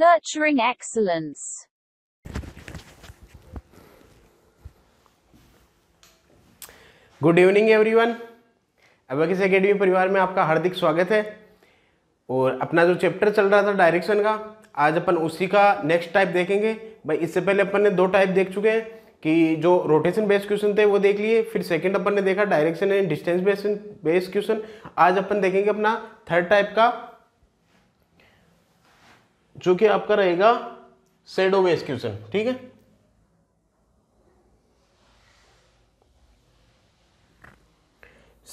Nurturing excellence good evening everyone किस academy परिवार में आपका हार्दिक स्वागत है और अपना जो चैप्टर चल रहा था डायरेक्शन का आज अपन उसी का नेक्स्ट टाइप देखेंगे भाई इससे पहले अपन ने दो टाइप देख चुके हैं कि जो रोटेशन बेस्ड क्वेश्चन थे वो देख लिए फिर सेकंड अपन ने देखा direction and distance based based question आज अपन देखेंगे अपना थर्ड टाइप का जो कि आपका रहेगा सेडो बेस ठीक है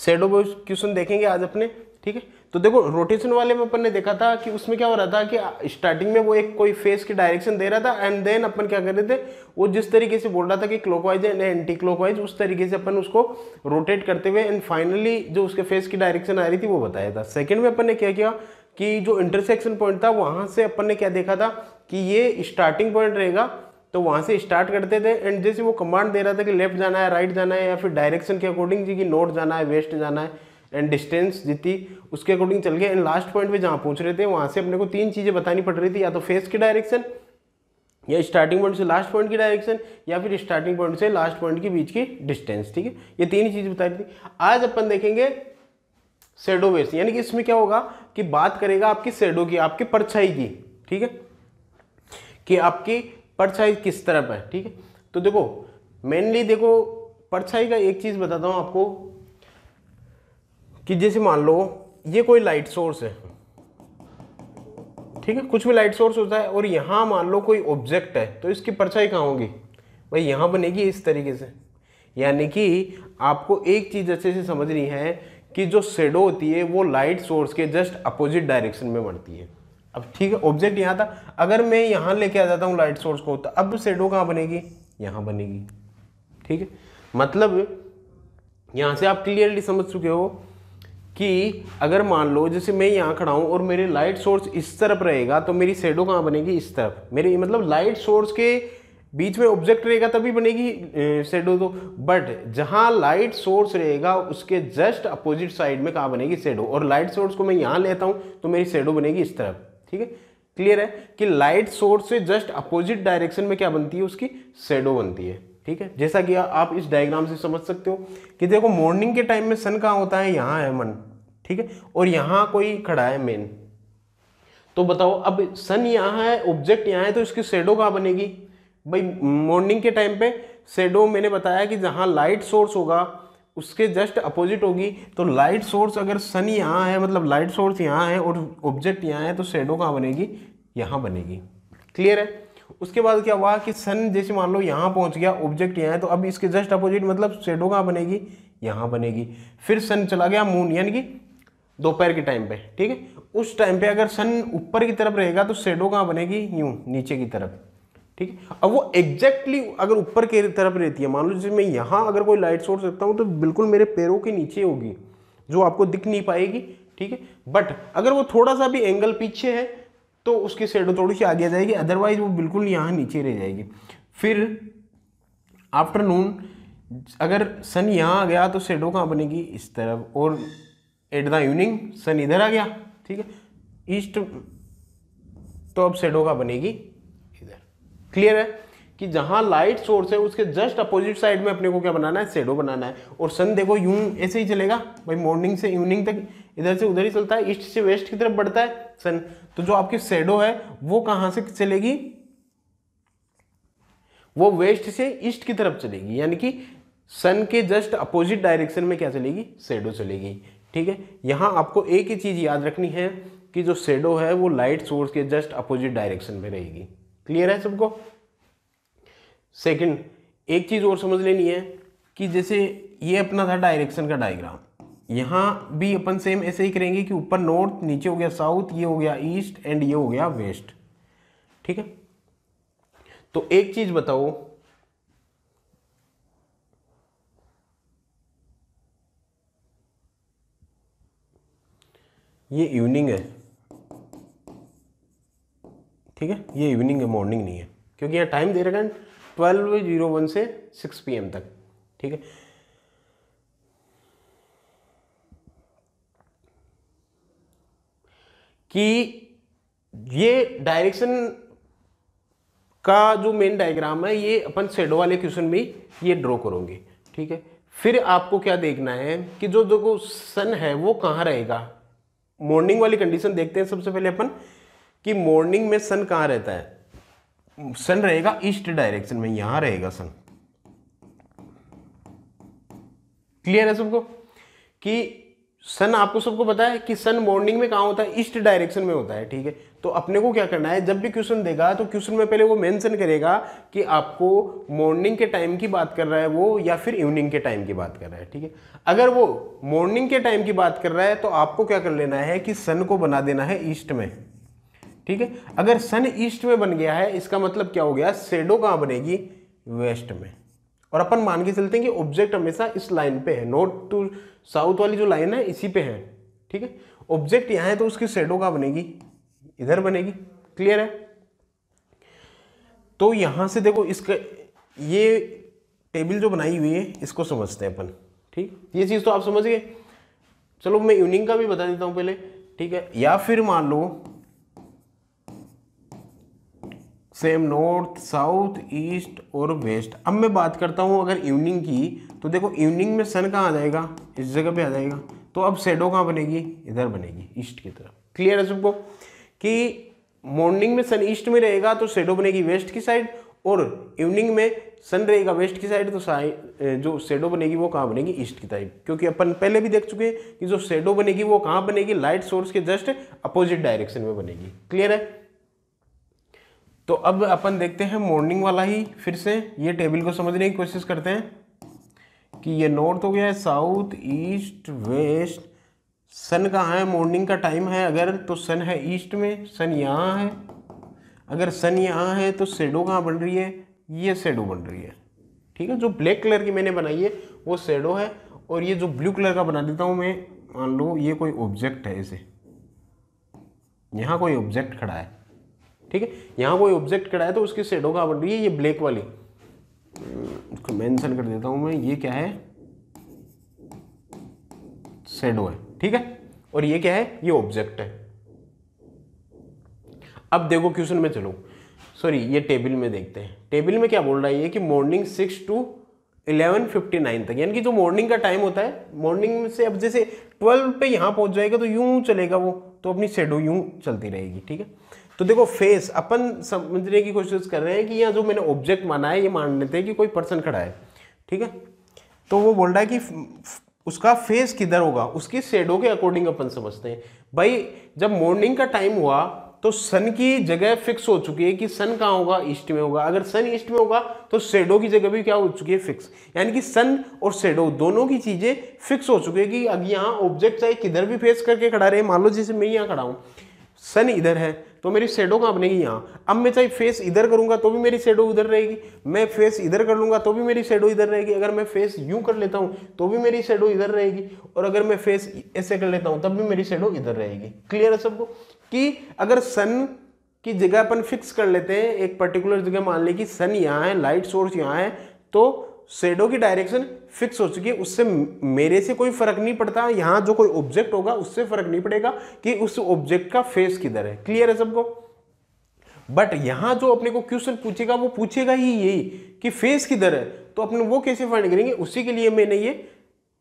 सेडो बेस देखेंगे आज अपने ठीक है तो देखो रोटेशन वाले में अपन ने देखा था कि उसमें क्या हो रहा था कि स्टार्टिंग में वो एक कोई फेस की डायरेक्शन दे रहा था एंड देन अपन क्या कर रहे थे वो जिस तरीके से बोल रहा था कि क्लॉकवाइज एंड एंटी क्लॉकवाइज उस तरीके से अपन उसको रोटेट करते हुए एंड फाइनली जो उसके फेस की डायरेक्शन आ रही थी वो बताया था सेकेंड में अपन ने क्या किया कि जो इंटरसेक्शन पॉइंट था वहाँ से अपन ने क्या देखा था कि ये स्टार्टिंग पॉइंट रहेगा तो वहाँ से स्टार्ट करते थे एंड जैसे वो कमांड दे रहा था कि लेफ्ट जाना है राइट जाना है या फिर डायरेक्शन के अकॉर्डिंग जी कि नॉर्थ जाना है वेस्ट जाना है एंड डिस्टेंस जितनी उसके अकॉर्डिंग चल गए एंड लास्ट पॉइंट पे जहाँ पहुँच रहे थे वहाँ से अपने को तीन चीज़ें बतानी पड़ रही थी या तो फेस की डायरेक्शन या स्टार्टिंग पॉइंट से लास्ट पॉइंट की डायरेक्शन या फिर स्टार्टिंग पॉइंट से लास्ट पॉइंट के बीच की डिस्टेंस ठीक है ये तीन ही चीज़ बता रही थी आज अपन देखेंगे शेडो वेव्स यानी कि इसमें क्या होगा कि बात करेगा आपकी शेडो की आपकी परछाई की ठीक है कि आपकी परछाई किस तरफ है ठीक है तो देखो मेनली देखो परछाई का एक चीज़ बताता हूँ आपको कि जैसे मान लो ये कोई लाइट सोर्स है ठीक है कुछ भी लाइट सोर्स होता है और यहाँ मान लो कोई ऑब्जेक्ट है तो इसकी परछाई कहाँ होगी भाई यहाँ बनेगी इस तरीके से यानी कि आपको एक चीज़ अच्छे से समझनी है कि जो शेडो होती है वो लाइट सोर्स के जस्ट अपोजिट डायरेक्शन में बढ़ती है अब ठीक है ऑब्जेक्ट यहाँ था अगर मैं यहाँ लेके आ जाता हूँ लाइट सोर्स को तो अब शेडो कहाँ बनेगी यहाँ बनेगी ठीक है मतलब यहाँ से आप क्लियरली समझ चुके हो कि अगर मान लो जैसे मैं यहाँ खड़ा हूँ और मेरे लाइट सोर्स इस तरफ रहेगा तो मेरी शेडो कहाँ बनेगी इस तरफ मेरी मतलब लाइट सोर्स के बीच में ऑब्जेक्ट रहेगा तभी बनेगी शेडो तो बट जहां लाइट सोर्स रहेगा उसके जस्ट अपोजिट साइड में कहा बनेगी शेडो और लाइट सोर्स को मैं यहां लेता हूं तो मेरी शेडो बनेगी इस तरफ ठीक है क्लियर है कि लाइट सोर्स से जस्ट अपोजिट डायरेक्शन में क्या बनती है उसकी शेडो बनती है ठीक है जैसा कि आप इस डायग्राम से समझ सकते हो कि देखो मॉर्निंग के टाइम में सन कहाँ होता है यहाँ है मन ठीक है और यहाँ कोई खड़ा है मेन तो बताओ अब सन यहाँ है ऑब्जेक्ट यहाँ है तो इसकी शेडो कहाँ बनेगी भाई मॉर्निंग के टाइम पे शेडो मैंने बताया कि जहाँ लाइट सोर्स होगा उसके जस्ट अपोजिट होगी तो लाइट सोर्स अगर सन यहाँ है मतलब लाइट सोर्स यहाँ है और ऑब्जेक्ट यहाँ है तो शेडो कहाँ बनेगी यहाँ बनेगी क्लियर है उसके बाद क्या हुआ कि सन जैसे मान लो यहाँ पहुँच गया ऑब्जेक्ट यहाँ है तो अब इसके जस्ट अपोजिट मतलब शेडो कहाँ बनेगी यहाँ बनेगी फिर सन चला गया मून यानी कि दोपहर के टाइम पे ठीक है उस टाइम पे अगर सन ऊपर की तरफ रहेगा तो शेडो कहाँ बनेगी यूँ नीचे की तरफ ठीक है अब वो एग्जैक्टली अगर ऊपर के तरफ रहती है मान लो जैसे मैं यहाँ अगर कोई लाइट सोर्स रखता हूँ तो बिल्कुल मेरे पैरों के नीचे होगी जो आपको दिख नहीं पाएगी ठीक है बट अगर वो थोड़ा सा भी एंगल पीछे है तो उसकी शेडो थोड़ी सी आगे आ जाएगी अदरवाइज वो बिल्कुल यहाँ नीचे रह जाएगी फिर आफ्टरनून अगर सन यहाँ आ गया तो शेडो कहाँ बनेगी इस तरफ और एट द इवनिंग सन इधर आ गया ठीक है ईस्ट तो अब शेडो का बनेगी क्लियर है कि जहां लाइट सोर्स है उसके जस्ट अपोजिट साइड में अपने को क्या बनाना है सेडो बनाना है और सन देखो यूं ऐसे ही चलेगा भाई मॉर्निंग से इवनिंग तक इधर से उधर ही चलता है ईस्ट से वेस्ट की तरफ बढ़ता है सन तो जो आपकी सेडो है वो कहां से चलेगी वो वेस्ट से ईस्ट की तरफ चलेगी यानी कि सन के जस्ट अपोजिट डायरेक्शन में क्या चलेगी सेडो चलेगी ठीक है यहां आपको एक ही चीज़ याद रखनी है कि जो सेडो है वो लाइट सोर्स के जस्ट अपोजिट डायरेक्शन में रहेगी क्लियर है सबको सेकंड एक चीज़ और समझ लेनी है कि जैसे ये अपना था डायरेक्शन का डायग्राम यहां भी अपन सेम ऐसे ही करेंगे कि ऊपर नॉर्थ नीचे हो गया साउथ ये हो गया ईस्ट एंड ये हो गया वेस्ट ठीक है तो एक चीज़ बताओ ये इवनिंग है ठीक है ये इवनिंग है मॉर्निंग नहीं है क्योंकि यहाँ टाइम दे रखा है ट्वेल्व जीरो वन से सिक्स पी एम तक ठीक है कि ये डायरेक्शन का जो मेन डायग्राम है ये अपन सेडो वाले क्वेश्चन में ये ड्रॉ करोगे ठीक है फिर आपको क्या देखना है कि जो देखो सन है वो कहाँ रहेगा मॉर्निंग वाली कंडीशन देखते हैं सबसे पहले अपन कि मॉर्निंग में सन कहां रहता है सन रहेगा ईस्ट डायरेक्शन में यहां रहेगा सन क्लियर है सबको कि सन आपको सबको पता है कि सन मॉर्निंग में कहा होता है ईस्ट डायरेक्शन में होता है ठीक है तो अपने को क्या करना है जब भी क्वेश्चन देगा तो क्वेश्चन में पहले वो मेंशन करेगा कि आपको मॉर्निंग के टाइम की बात कर रहा है वो या फिर इवनिंग के टाइम की बात कर रहा है ठीक है अगर वो मॉर्निंग के टाइम की बात कर रहा है तो आपको क्या कर लेना है कि सन को बना देना है ईस्ट में ठीक है अगर सन ईस्ट में बन गया है इसका मतलब क्या हो गया सेडो कहाँ बनेगी वेस्ट में और अपन मान के चलते हैं कि ऑब्जेक्ट हमेशा इस लाइन पे है नॉर्थ टू साउथ वाली जो लाइन है इसी पे है ठीक है ऑब्जेक्ट यहाँ है तो उसकी सेडो कहाँ बनेगी इधर बनेगी क्लियर है तो यहाँ से देखो इसका ये टेबल जो बनाई हुई है इसको समझते हैं अपन ठीक ये चीज़ तो आप समझ गए चलो मैं इवनिंग का भी बता देता हूँ पहले ठीक है या फिर मान लो सेम नॉर्थ साउथ ईस्ट और वेस्ट अब मैं बात करता हूँ अगर इवनिंग की तो देखो इवनिंग में सन कहाँ आ जाएगा इस जगह पे आ जाएगा तो अब शेडो कहाँ बनेगी इधर बनेगी ईस्ट की तरफ क्लियर है सबको कि मॉर्निंग में सन ईस्ट में रहेगा तो शेडो बनेगी वेस्ट की साइड और इवनिंग में सन रहेगा वेस्ट की साइड तो जो शेडो बनेगी वो कहाँ बनेगी ईस्ट की साइड क्योंकि अपन पहले भी देख चुके हैं कि जो शेडो बनेगी वो कहाँ बनेगी लाइट सोर्स के जस्ट अपोजिट डायरेक्शन में बनेगी क्लियर है तो अब अपन देखते हैं मॉर्निंग वाला ही फिर से ये टेबल को समझने की कोशिश करते हैं कि ये नॉर्थ हो गया है साउथ ईस्ट वेस्ट सन कहाँ है मॉर्निंग का टाइम है अगर तो सन है ईस्ट में सन यहाँ है अगर सन यहाँ है तो शेडो कहाँ बन रही है ये शेडो बन रही है ठीक है जो ब्लैक कलर की मैंने बनाई है वो शेडो है और ये जो ब्लू कलर का बना देता हूँ मैं मान लो ये कोई ऑब्जेक्ट है इसे यहाँ कोई ऑब्जेक्ट खड़ा है ठीक है यहाँ कोई ऑब्जेक्ट कराया तो उसकी शेडो का बन रही है ये ब्लैक वाली इसको हम्म, मैंसन कर देता हूँ मैं ये क्या है शेडो है ठीक है और ये क्या है ये ऑब्जेक्ट है अब देखो क्वेश्चन में चलो सॉरी ये टेबल में देखते हैं टेबल में क्या बोल रहा है ये कि morning six to eleven fifty nine तक यानी कि जो मॉर्निंग का टाइम होता है मॉर्निंग से अब जैसे ट्वेल्व पे यहाँ पहुँच जाएगा तो यूँ चलेगा वो तो अपनी शेडो यूँ चलती रहेगी ठीक है तो देखो फेस अपन समझने की कोशिश कर रहे हैं कि यहाँ जो मैंने ऑब्जेक्ट माना है ये मान लेते हैं कि कोई पर्सन खड़ा है ठीक है तो वो बोल रहा है कि उसका फेस किधर होगा उसकी शेडो के अकॉर्डिंग अपन समझते हैं भाई जब मॉर्निंग का टाइम हुआ तो सन की जगह फिक्स हो चुकी है कि सन कहाँ होगा ईस्ट में होगा अगर सन ईस्ट में होगा तो शेडो की जगह भी क्या हो चुकी है फिक्स यानी कि सन और शेडो दोनों की चीज़ें फिक्स हो चुकी है कि अब यहाँ ऑब्जेक्ट चाहे किधर भी फेस करके खड़ा रहे मान लो जैसे मैं यहाँ खड़ा हूँ सन इधर है तो मेरी शेडो कहाँ बनेगी यहाँ अब मैं चाहे फेस इधर करूँगा तो भी मेरी शेडो उधर रहेगी मैं फेस इधर कर लूँगा तो भी मेरी शेडो इधर रहेगी अगर मैं फेस यूँ कर लेता हूँ तो भी मेरी शेडो इधर रहेगी और अगर मैं फेस ऐसे कर लेता हूँ तब भी मेरी शेडो इधर रहेगी क्लियर है सबको कि अगर सन की जगह अपन फिक्स कर लेते हैं एक पर्टिकुलर जगह मान लें कि सन यहाँ है लाइट सोर्स यहाँ है तो शेडो की डायरेक्शन फिक्स हो चुकी है उससे मेरे से कोई फर्क नहीं पड़ता यहां जो कोई ऑब्जेक्ट होगा उससे फर्क नहीं पड़ेगा कि उस ऑब्जेक्ट का फेस किधर है क्लियर है सबको बट यहां जो अपने को क्वेश्चन पूछेगा वो पूछेगा ही यही कि फेस किधर है तो अपने वो कैसे फाइंड करेंगे उसी के लिए मैंने ये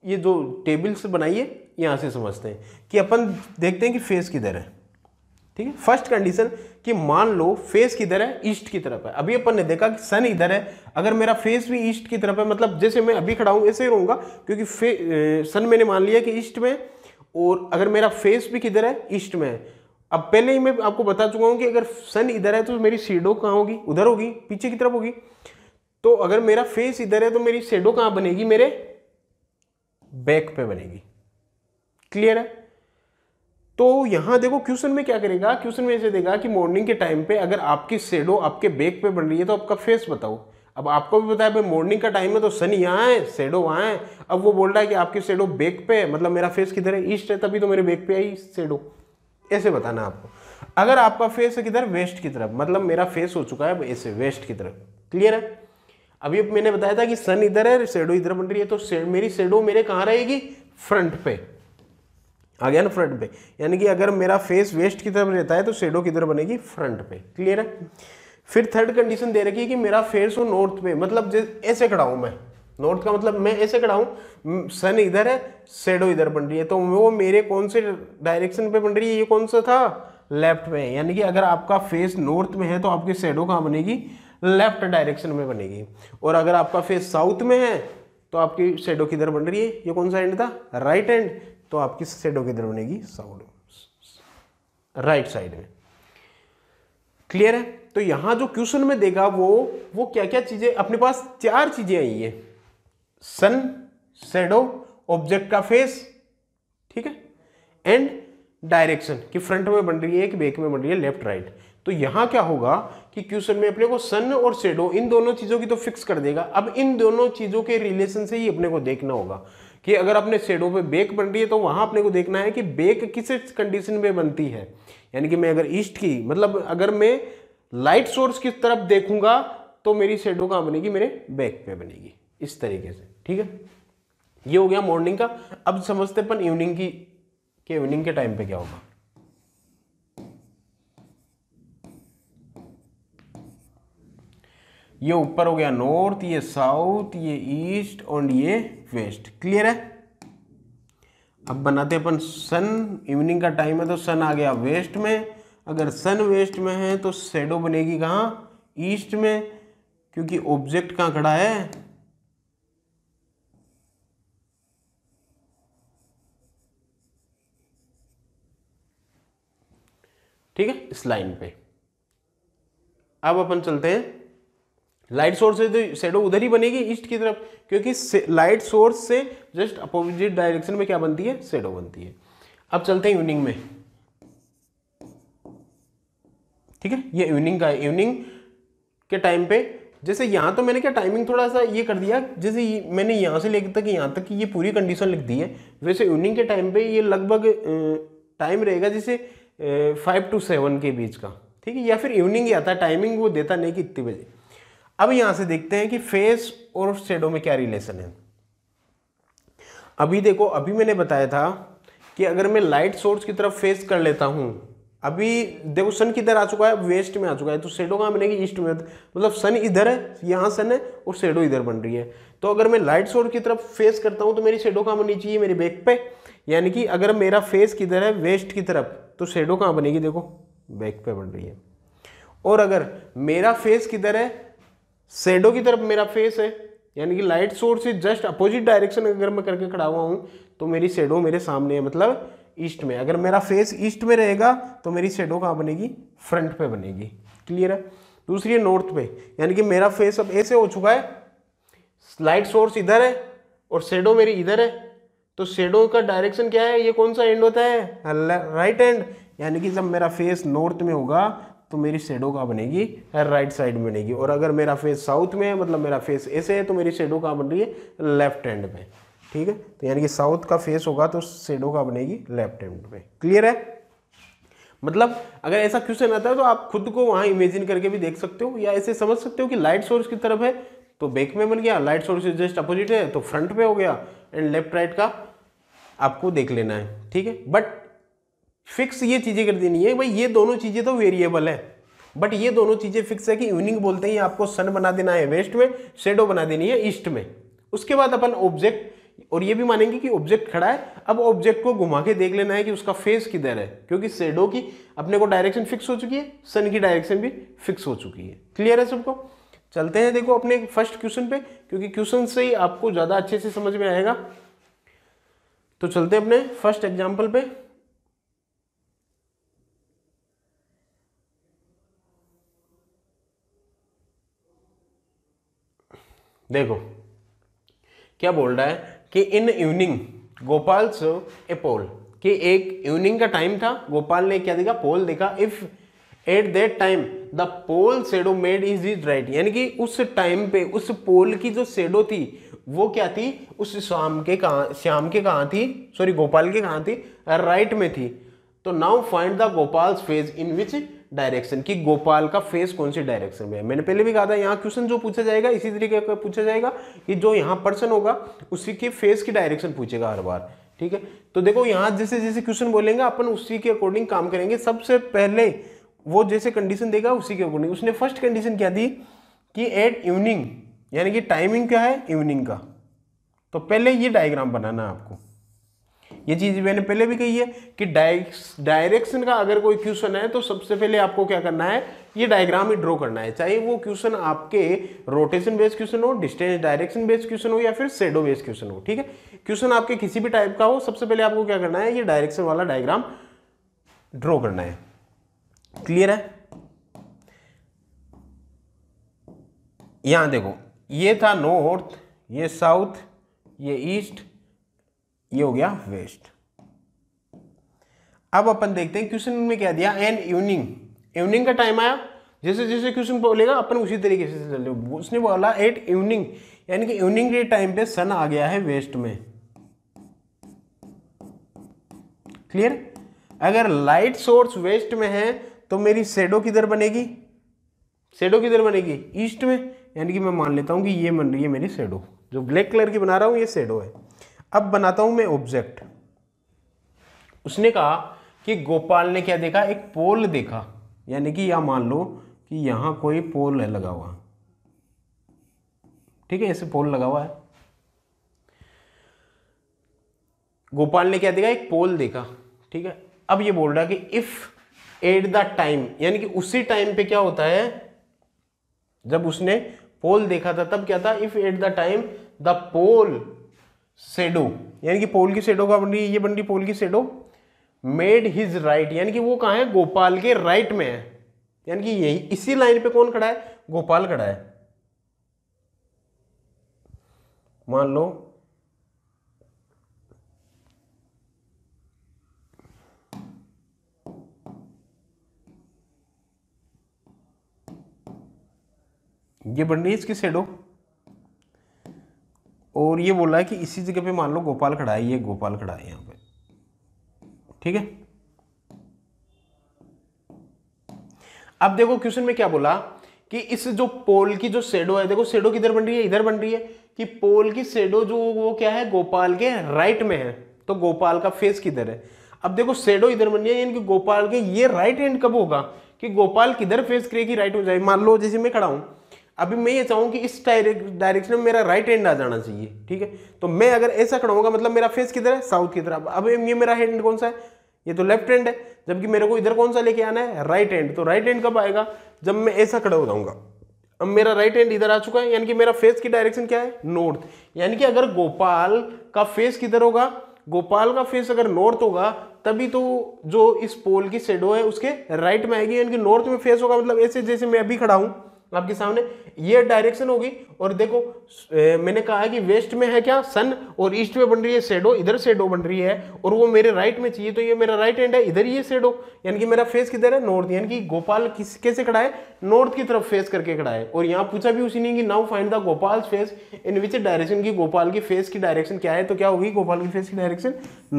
ये जो टेबल्स बनाई है यहाँ से समझते हैं कि अपन देखते हैं कि फेस किधर है ठीक है फर्स्ट कंडीशन कि मान लो फेस किधर है ईस्ट की तरफ है अभी अपन ने देखा कि सन इधर है अगर मेरा फेस भी ईस्ट की तरफ है मतलब जैसे मैं अभी खड़ा हूँ ऐसे ही रहूँगा क्योंकि सन मैंने मान लिया कि ईस्ट में और अगर मेरा फेस भी किधर है ईस्ट में है अब पहले ही मैं आपको बता चुका हूँ कि अगर सन इधर है तो मेरी शेडो कहाँ होगी उधर होगी पीछे की तरफ होगी तो अगर मेरा फेस इधर है तो मेरी शेडो कहाँ बनेगी मेरे बैक पे बनेगी क्लियर है तो यहाँ देखो क्वेश्चन में क्या करेगा क्वेश्चन में ऐसे देगा कि मॉर्निंग के टाइम पे अगर आपकी शेडो आपके बैक पे बन रही है तो आपका फेस बताओ अब आपको भी बताया भाई मॉर्निंग का टाइम है तो सन यहाँ है शेडो वहाँ है अब वो बोल रहा है कि आपकी शेडो बेक पे है मतलब मेरा फेस किधर है ईस्ट है तभी तो मेरे बैक पे आई शेडो ऐसे बताना आपको अगर आपका फेस है किधर वेस्ट की तरफ मतलब मेरा फेस हो चुका है ऐसे वेस्ट की तरफ क्लियर है अभी मैंने बताया था कि सन इधर है शेडो इधर बन रही है तो मेरी शेडो मेरे कहाँ रहेगी फ्रंट पे आ गया ना फ्रंट पे यानी कि अगर मेरा फेस वेस्ट की तरफ रहता है तो शेडो किधर बनेगी फ्रंट पे क्लियर है फिर थर्ड कंडीशन दे रखी है कि मेरा फेस हो नॉर्थ पे मतलब ऐसे खड़ा हूँ मैं नॉर्थ का मतलब मैं ऐसे खड़ा हूँ सन इधर है शेडो इधर बन रही है तो वो मेरे कौन से डायरेक्शन पे बन रही है ये कौन सा था लेफ्ट में यानी कि अगर आपका फेस नॉर्थ में है तो आपकी शेडो कहाँ बनेगी लेफ्ट डायरेक्शन में बनेगी और अगर आपका फेस साउथ में है तो आपकी शेडो किधर बन रही है ये कौन सा एंड था राइट right एंड तो आपकी शेडो किधर बनेगी साउंड राइट साइड में क्लियर है तो यहां जो क्वेश्चन में देगा वो वो क्या क्या चीजें अपने पास चार चीजें आई है सन शेडो ऑब्जेक्ट का फेस ठीक है एंड डायरेक्शन कि फ्रंट में बन रही है कि बेक में बन रही है लेफ्ट राइट तो यहां क्या होगा कि क्वेश्चन में अपने को सन और शेडो इन दोनों चीजों की तो फिक्स कर देगा अब इन दोनों चीजों के रिलेशन से ही अपने को देखना होगा कि अगर अपने शेडो पे बेक बन रही है तो वहाँ अपने को देखना है कि बेक किस कंडीशन में बनती है यानी कि मैं अगर ईस्ट की मतलब अगर मैं लाइट सोर्स की तरफ देखूंगा तो मेरी शेडो कहाँ बनेगी मेरे बैक पे बनेगी इस तरीके से ठीक है ये हो गया मॉर्निंग का अब समझते अपन इवनिंग की कि इवनिंग के टाइम पे क्या होगा ये ऊपर हो गया नॉर्थ ये साउथ ये ईस्ट और ये वेस्ट क्लियर है अब बनाते अपन सन इवनिंग का टाइम है तो सन आ गया वेस्ट में अगर सन वेस्ट में है तो शेडो बनेगी कहाँ ईस्ट में क्योंकि ऑब्जेक्ट कहाँ खड़ा है ठीक है इस लाइन पे अब अपन चलते हैं लाइट सोर्स से तो शेडो उधर ही बनेगी ईस्ट की तरफ क्योंकि लाइट सोर्स से जस्ट अपोजिट डायरेक्शन में क्या बनती है शेडो बनती है अब चलते हैं इवनिंग में ठीक है ये इवनिंग का इवनिंग के टाइम पे जैसे यहाँ तो मैंने क्या टाइमिंग थोड़ा सा ये कर दिया जैसे मैंने यहाँ से लेकर तक यहाँ तक ये पूरी कंडीशन लिख दी है वैसे इवनिंग के टाइम पे ये लगभग टाइम रहेगा जैसे फाइव टू सेवन के बीच का ठीक है या फिर इवनिंग ही आता है टाइमिंग वो देता नहीं कि इतने बजे अब यहां से देखते हैं कि फेस और शेडो में क्या रिलेशन है अभी देखो अभी मैंने बताया था कि अगर मैं लाइट सोर्स की तरफ फेस कर लेता हूं अभी देखो सन किधर आ चुका है वेस्ट में आ चुका है तो शेडो कहाँ बनेगी ईस्ट में मतलब सन इधर है यहाँ सन है और शेडो इधर बन रही है तो अगर मैं लाइट सोर्स की तरफ फेस करता हूँ तो मेरी शेडो कहां बननी चाहिए मेरे बैक पे यानी कि अगर मेरा फेस किधर है वेस्ट की तरफ तो शेडो कहाँ बनेगी देखो बैक पे बन रही है और अगर मेरा फेस किधर है शेडो की तरफ मेरा फेस है यानी कि लाइट सोर्स से जस्ट अपोजिट डायरेक्शन अगर मैं करके खड़ा हुआ हूँ तो मेरी शेडो मेरे सामने है मतलब ईस्ट में अगर मेरा फेस ईस्ट में रहेगा तो मेरी शेडो कहाँ बनेगी फ्रंट पे बनेगी क्लियर है दूसरी नॉर्थ पे यानी कि मेरा फेस अब ऐसे हो चुका है लाइट सोर्स इधर है और शेडो मेरी इधर है तो शेडो का डायरेक्शन क्या है ये कौन सा एंड होता है राइट एंड यानी कि जब मेरा फेस नॉर्थ में होगा तो मेरी शेडो कहाँ बनेगी राइट साइड में बनेगी और अगर मेरा फेस साउथ में है मतलब मेरा फेस ऐसे है तो मेरी शेडो कहाँ बन रही है लेफ्ट हैंड में ठीक है तो यानी कि साउथ का फेस होगा तो शेडो कहाँ बनेगी लेफ्ट हैंड में क्लियर है मतलब अगर ऐसा क्वेश्चन आता है तो आप खुद को वहाँ इमेजिन करके भी देख सकते हो या ऐसे समझ सकते हो कि लाइट सोर्स की तरफ है तो बैक में बन गया लाइट सोर्स जस्ट अपोजिट है तो फ्रंट पे हो गया एंड लेफ्ट राइट का आपको देख लेना है ठीक है बट फिक्स ये चीज़ें कर देनी है भाई ये दोनों चीज़ें तो वेरिएबल है बट ये दोनों चीज़ें फिक्स है कि इवनिंग बोलते हैं आपको सन बना देना है वेस्ट में शेडो बना देनी है ईस्ट में उसके बाद अपन ऑब्जेक्ट और ये भी मानेंगे कि ऑब्जेक्ट खड़ा है अब ऑब्जेक्ट को घुमा के देख लेना है कि उसका फेस किधर है क्योंकि शेडो की अपने को डायरेक्शन फिक्स हो चुकी है सन की डायरेक्शन भी फिक्स हो चुकी है क्लियर है सबको चलते हैं देखो अपने फर्स्ट क्वेश्चन पे क्योंकि क्वेश्चन से ही आपको ज़्यादा अच्छे से समझ में आएगा तो चलते हैं अपने फर्स्ट एग्जाम्पल पे देखो क्या बोल रहा है कि in evening Gopal so A pole कि एक इवनिंग का टाइम था गोपाल ने क्या देखा पोल देखा if at that time the pole shadow made is is right यानी कि उस टाइम पे उस पोल की जो शेडो थी वो क्या थी उस शाम के कहा श्याम के कहाँ थी सॉरी गोपाल के कहाँ थी राइट में थी तो now find the Gopal's face in which direction की गोपाल का फेस कौन सी डायरेक्शन में है मैंने पहले भी कहा था यहाँ क्वेश्चन जो पूछा जाएगा इसी तरीके का पूछा जाएगा कि जो यहाँ पर्सन होगा उसी के फेस की डायरेक्शन पूछेगा हर बार ठीक है तो देखो यहाँ जैसे जैसे क्वेश्चन बोलेंगे अपन उसी के अकॉर्डिंग काम करेंगे सबसे पहले वो जैसे कंडीशन देगा उसी के अकॉर्डिंग उसने फर्स्ट कंडीशन क्या दी कि एट इवनिंग यानी कि टाइमिंग क्या है इवनिंग का तो पहले ये डायग्राम बनाना है आपको ये चीज़ मैंने पहले भी कही है कि डायरेक्शन का अगर कोई क्वेश्चन है तो सबसे पहले आपको क्या करना है ये डायग्राम ही ड्रॉ करना है चाहे वो क्वेश्चन आपके रोटेशन बेस्ड क्वेश्चन हो डिस्टेंस डायरेक्शन बेस्ड क्वेश्चन हो या फिर शेडो बेस्ड क्वेश्चन हो ठीक है क्वेश्चन आपके किसी भी टाइप का हो सबसे पहले आपको क्या करना है ये डायरेक्शन वाला डायग्राम ड्रॉ करना है क्लियर है यहां देखो ये था नॉर्थ ये साउथ ये ईस्ट ये हो गया वेस्ट अब अपन देखते हैं क्वेश्चन में क्या दिया एन इवनिंग इवनिंग का टाइम आया जैसे जैसे क्वेश्चन बोलेगा अपन उसी तरीके से चले उसने बोला एट इवनिंग यानी कि इवनिंग के टाइम पे सन आ गया है वेस्ट में क्लियर अगर लाइट सोर्स वेस्ट में है तो मेरी शेडो किधर बनेगी शेडो किधर बनेगी ईस्ट में यानी कि मैं मान लेता हूं कि ये बन रही है मेरी शेडो जो ब्लैक कलर की बना रहा हूँ ये शेडो है अब बनाता हूं मैं ऑब्जेक्ट उसने कहा कि गोपाल ने क्या देखा एक पोल देखा यानी कि यह मान लो कि यहां कोई पोल है लगा हुआ ठीक है ऐसे पोल लगा हुआ है गोपाल ने क्या देखा एक पोल देखा ठीक है अब ये बोल रहा है कि इफ एट द टाइम यानी कि उसी टाइम पे क्या होता है जब उसने पोल देखा था तब क्या था if at the time the pole shadow यानी कि पोल की सेडो का बन रही है ये बन रही पोल की सेडो मेड हिज राइट यानी कि वो कहा है गोपाल के राइट में है यानी कि यही इसी लाइन पे कौन खड़ा है गोपाल खड़ा है मान लो ये बन रही है इसकी सेडो और ये बोला है कि इसी जगह पे मान लो गोपाल खड़ा है ये गोपाल खड़ा है यहाँ पे ठीक है अब देखो क्वेश्चन में क्या बोला कि इस जो पोल की जो सेडो है देखो सेडो किधर बन रही है इधर बन रही है कि पोल की शेडो जो वो क्या है गोपाल के राइट में है तो गोपाल का फेस किधर है अब देखो शेडो इधर बन रही है यानी कि गोपाल के ये राइट हैंड कब होगा कि गोपाल किधर फेस करेगी राइट हो जाए मान लो जैसे मैं खड़ा हूं अभी मैं ये चाहूँ कि इस डायरेक्शन में मेरा राइट हैंड आ जाना चाहिए ठीक है तो मैं अगर ऐसा खड़ा मतलब मेरा फेस किधर है साउथ की तरफ अब ये मेरा हैंड कौन सा है ये तो लेफ्ट हैंड है जबकि मेरे को इधर कौन सा लेके आना है राइट हैंड तो राइट हैंड कब आएगा जब मैं ऐसा खड़ा हो जाऊंगा अब मेरा राइट हैंड इधर आ चुका है यानी कि मेरा फेस की डायरेक्शन क्या है नॉर्थ यानी कि अगर गोपाल का फेस किधर होगा गोपाल का फेस अगर नॉर्थ होगा तभी तो जो इस पोल की शेडो है उसके राइट में आएगी यानी कि नॉर्थ में फेस होगा मतलब ऐसे जैसे मैं अभी खड़ा हूँ आपके सामने ये डायरेक्शन होगी और देखो ए, मैंने कहा है कि वेस्ट में है क्या सन और ईस्ट में बन रही है शेडो इधर शेडो बन रही है और वो मेरे राइट में चाहिए तो ये मेरा राइट हैंड है इधर ये सेडो यानी कि मेरा फेस किधर है नॉर्थ यानी कि गोपाल किस कैसे खड़ा है नॉर्थ की तरफ फेस करके खड़ा है और यहाँ पूछा भी उसी ने कि now find the Gopal face in which direction की गोपाल की फेस की डायरेक्शन क्या है तो क्या होगी गोपाल की फेस की डायरेक्शन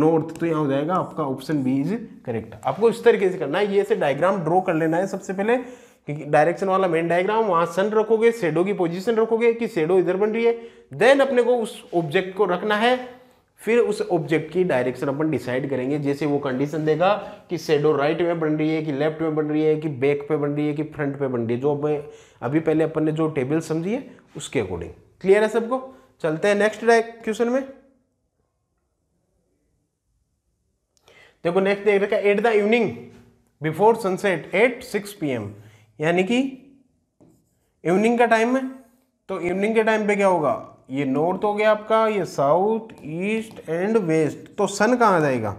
नॉर्थ तो यहाँ हो जाएगा आपका ऑप्शन बी इज करेक्ट आपको इस तरीके से करना है ये ऐसे डायग्राम ड्रॉ कर लेना है सबसे पहले क्योंकि डायरेक्शन वाला मेन डायग्राम वहां सन रखोगे सेडो की पोजीशन रखोगे कि सेडो इधर बन रही है देन अपने को उस ऑब्जेक्ट को रखना है फिर उस ऑब्जेक्ट की डायरेक्शन अपन डिसाइड करेंगे जैसे वो कंडीशन देगा कि सेडो राइट में बन रही है कि लेफ्ट में बन रही है कि बैक पे बन रही है कि फ्रंट पे बन रही है जो अपने अभी पहले अपन ने जो टेबल समझी है उसके अकॉर्डिंग क्लियर है सबको चलते हैं नेक्स्ट क्वेश्चन में देखो नेक्स्ट देख रखा at the evening before sunset at six P M यानी कि इवनिंग का टाइम में तो इवनिंग के टाइम पे क्या होगा ये नॉर्थ हो गया आपका ये साउथ ईस्ट एंड वेस्ट तो सन कहाँ जाएगा